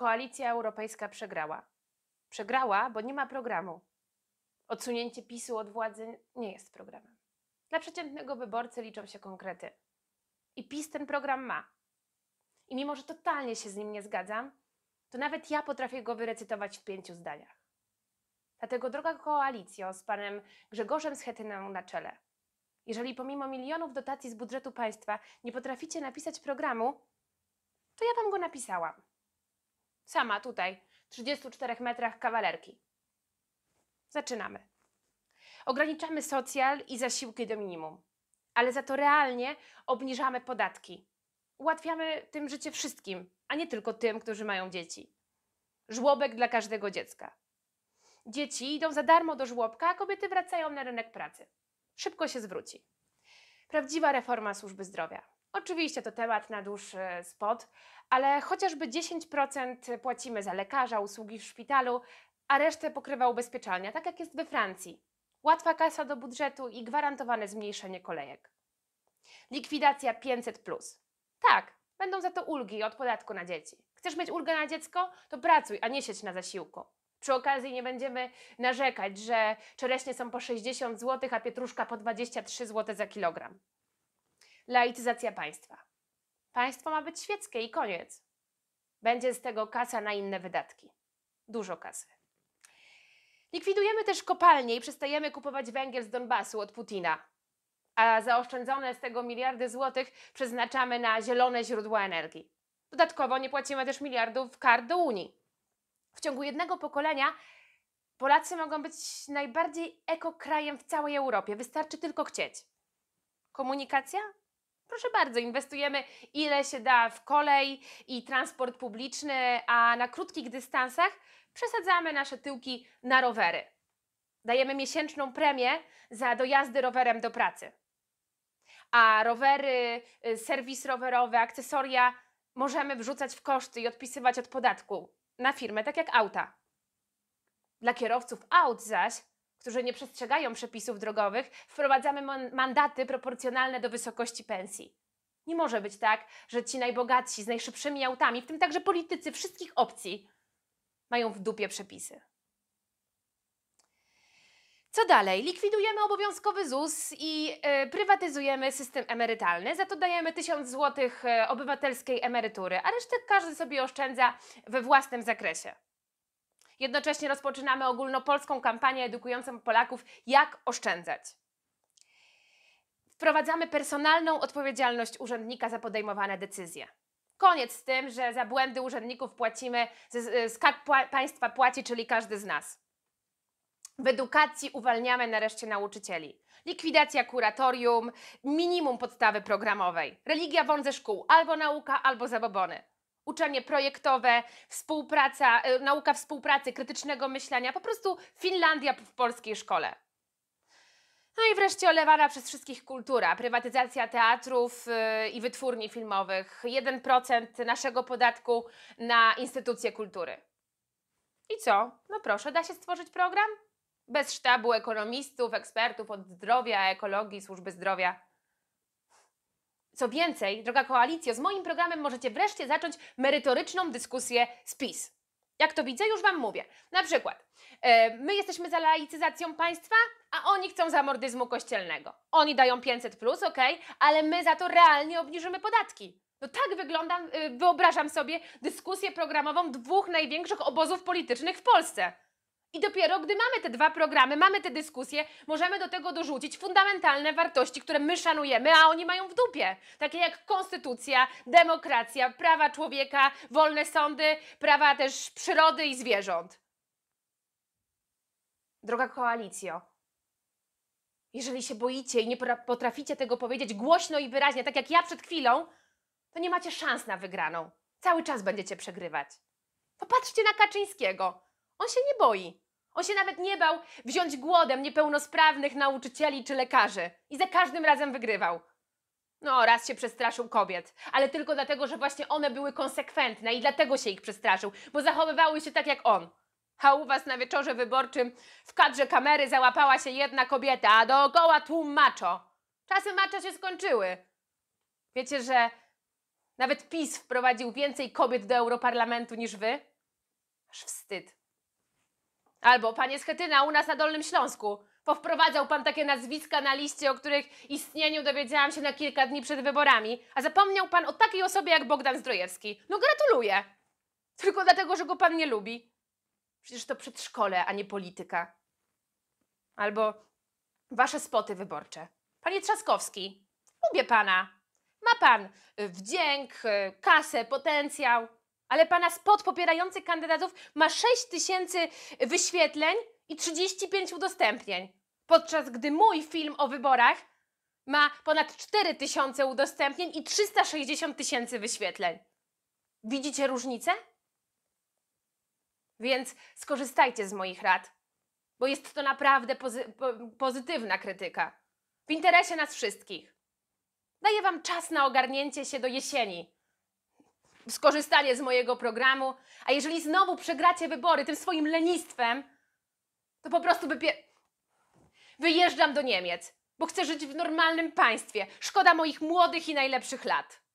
koalicja europejska przegrała. Przegrała, bo nie ma programu. Odsunięcie PiSu od władzy nie jest programem. Dla przeciętnego wyborcy liczą się konkrety. I PiS ten program ma. I mimo, że totalnie się z nim nie zgadzam, to nawet ja potrafię go wyrecytować w pięciu zdaniach. Dlatego droga koalicjo z panem Grzegorzem Schetyną na czele, jeżeli pomimo milionów dotacji z budżetu państwa nie potraficie napisać programu, to ja wam go napisałam sama tutaj, 34 metrach kawalerki. Zaczynamy. Ograniczamy socjal i zasiłki do minimum, ale za to realnie obniżamy podatki. Ułatwiamy tym życie wszystkim, a nie tylko tym, którzy mają dzieci. Żłobek dla każdego dziecka. Dzieci idą za darmo do żłobka, a kobiety wracają na rynek pracy. Szybko się zwróci. Prawdziwa reforma służby zdrowia. Oczywiście to temat na dłuższy spot, ale chociażby 10% płacimy za lekarza, usługi w szpitalu, a resztę pokrywa ubezpieczalnia, tak jak jest we Francji. Łatwa kasa do budżetu i gwarantowane zmniejszenie kolejek. Likwidacja 500. Tak, będą za to ulgi od podatku na dzieci. Chcesz mieć ulgę na dziecko? To pracuj, a nie siedź na zasiłku. Przy okazji nie będziemy narzekać, że czereśnie są po 60 zł, a pietruszka po 23 zł za kilogram laityzacja państwa. Państwo ma być świeckie i koniec. Będzie z tego kasa na inne wydatki. Dużo kasy. Likwidujemy też kopalnie i przestajemy kupować węgiel z Donbasu od Putina. A zaoszczędzone z tego miliardy złotych przeznaczamy na zielone źródła energii. Dodatkowo nie płacimy też miliardów kar do Unii. W ciągu jednego pokolenia Polacy mogą być najbardziej ekokrajem w całej Europie. Wystarczy tylko chcieć. Komunikacja proszę bardzo, inwestujemy ile się da w kolej i transport publiczny, a na krótkich dystansach przesadzamy nasze tyłki na rowery. Dajemy miesięczną premię za dojazdy rowerem do pracy. A rowery, y, serwis rowerowy, akcesoria możemy wrzucać w koszty i odpisywać od podatku na firmę, tak jak auta. Dla kierowców aut zaś którzy nie przestrzegają przepisów drogowych, wprowadzamy mandaty proporcjonalne do wysokości pensji. Nie może być tak, że ci najbogatsi z najszybszymi autami, w tym także politycy wszystkich opcji, mają w dupie przepisy. Co dalej? Likwidujemy obowiązkowy ZUS i y, prywatyzujemy system emerytalny. Za to dajemy 1000 zł e, obywatelskiej emerytury, a resztę każdy sobie oszczędza we własnym zakresie. Jednocześnie rozpoczynamy ogólnopolską kampanię edukującą Polaków, jak oszczędzać. Wprowadzamy personalną odpowiedzialność urzędnika za podejmowane decyzje. Koniec z tym, że za błędy urzędników płacimy, skarb państwa płaci, czyli każdy z nas. W edukacji uwalniamy nareszcie nauczycieli. Likwidacja kuratorium, minimum podstawy programowej. Religia wąt ze szkół, albo nauka, albo zabobony uczenie projektowe, współpraca, e, nauka współpracy, krytycznego myślenia, po prostu Finlandia w polskiej szkole. No i wreszcie olewana przez wszystkich kultura, prywatyzacja teatrów e, i wytwórni filmowych, 1% naszego podatku na instytucje kultury. I co? No proszę, da się stworzyć program? Bez sztabu ekonomistów, ekspertów od zdrowia, ekologii, służby zdrowia. Co więcej, droga koalicjo, z moim programem możecie wreszcie zacząć merytoryczną dyskusję z PiS. Jak to widzę, już Wam mówię. Na przykład, yy, my jesteśmy za laicyzacją państwa, a oni chcą zamordyzmu kościelnego. Oni dają 500, plus, ok, ale my za to realnie obniżymy podatki. No tak wyglądam, yy, wyobrażam sobie dyskusję programową dwóch największych obozów politycznych w Polsce. I dopiero gdy mamy te dwa programy, mamy te dyskusje, możemy do tego dorzucić fundamentalne wartości, które my szanujemy, a oni mają w dupie. Takie jak konstytucja, demokracja, prawa człowieka, wolne sądy, prawa też przyrody i zwierząt. Droga koalicjo, jeżeli się boicie i nie potraficie tego powiedzieć głośno i wyraźnie, tak jak ja przed chwilą, to nie macie szans na wygraną. Cały czas będziecie przegrywać. Popatrzcie na Kaczyńskiego. On się nie boi. On się nawet nie bał wziąć głodem niepełnosprawnych nauczycieli czy lekarzy i za każdym razem wygrywał. No, raz się przestraszył kobiet, ale tylko dlatego, że właśnie one były konsekwentne i dlatego się ich przestraszył, bo zachowywały się tak jak on. A u was na wieczorze wyborczym w kadrze kamery załapała się jedna kobieta, a dookoła tłum maczo. Czasy macza się skończyły. Wiecie, że nawet PiS wprowadził więcej kobiet do Europarlamentu niż wy? Aż wstyd. Albo panie Schetyna u nas na Dolnym Śląsku. Powprowadzał pan takie nazwiska na liście, o których istnieniu dowiedziałam się na kilka dni przed wyborami, a zapomniał pan o takiej osobie jak Bogdan Zdrojewski. No gratuluję! Tylko dlatego, że go pan nie lubi. Przecież to przedszkole, a nie polityka. Albo wasze spoty wyborcze. Panie Trzaskowski, lubię pana. Ma pan y, wdzięk, y, kasę, potencjał ale pana spot popierający kandydatów ma 6 tysięcy wyświetleń i 35 udostępnień, podczas gdy mój film o wyborach ma ponad 4 tysiące udostępnień i 360 tysięcy wyświetleń. Widzicie różnicę? Więc skorzystajcie z moich rad, bo jest to naprawdę pozy pozytywna krytyka. W interesie nas wszystkich. Daję Wam czas na ogarnięcie się do jesieni, skorzystanie z mojego programu. A jeżeli znowu przegracie wybory tym swoim lenistwem, to po prostu wypie... wyjeżdżam do Niemiec, bo chcę żyć w normalnym państwie. Szkoda moich młodych i najlepszych lat.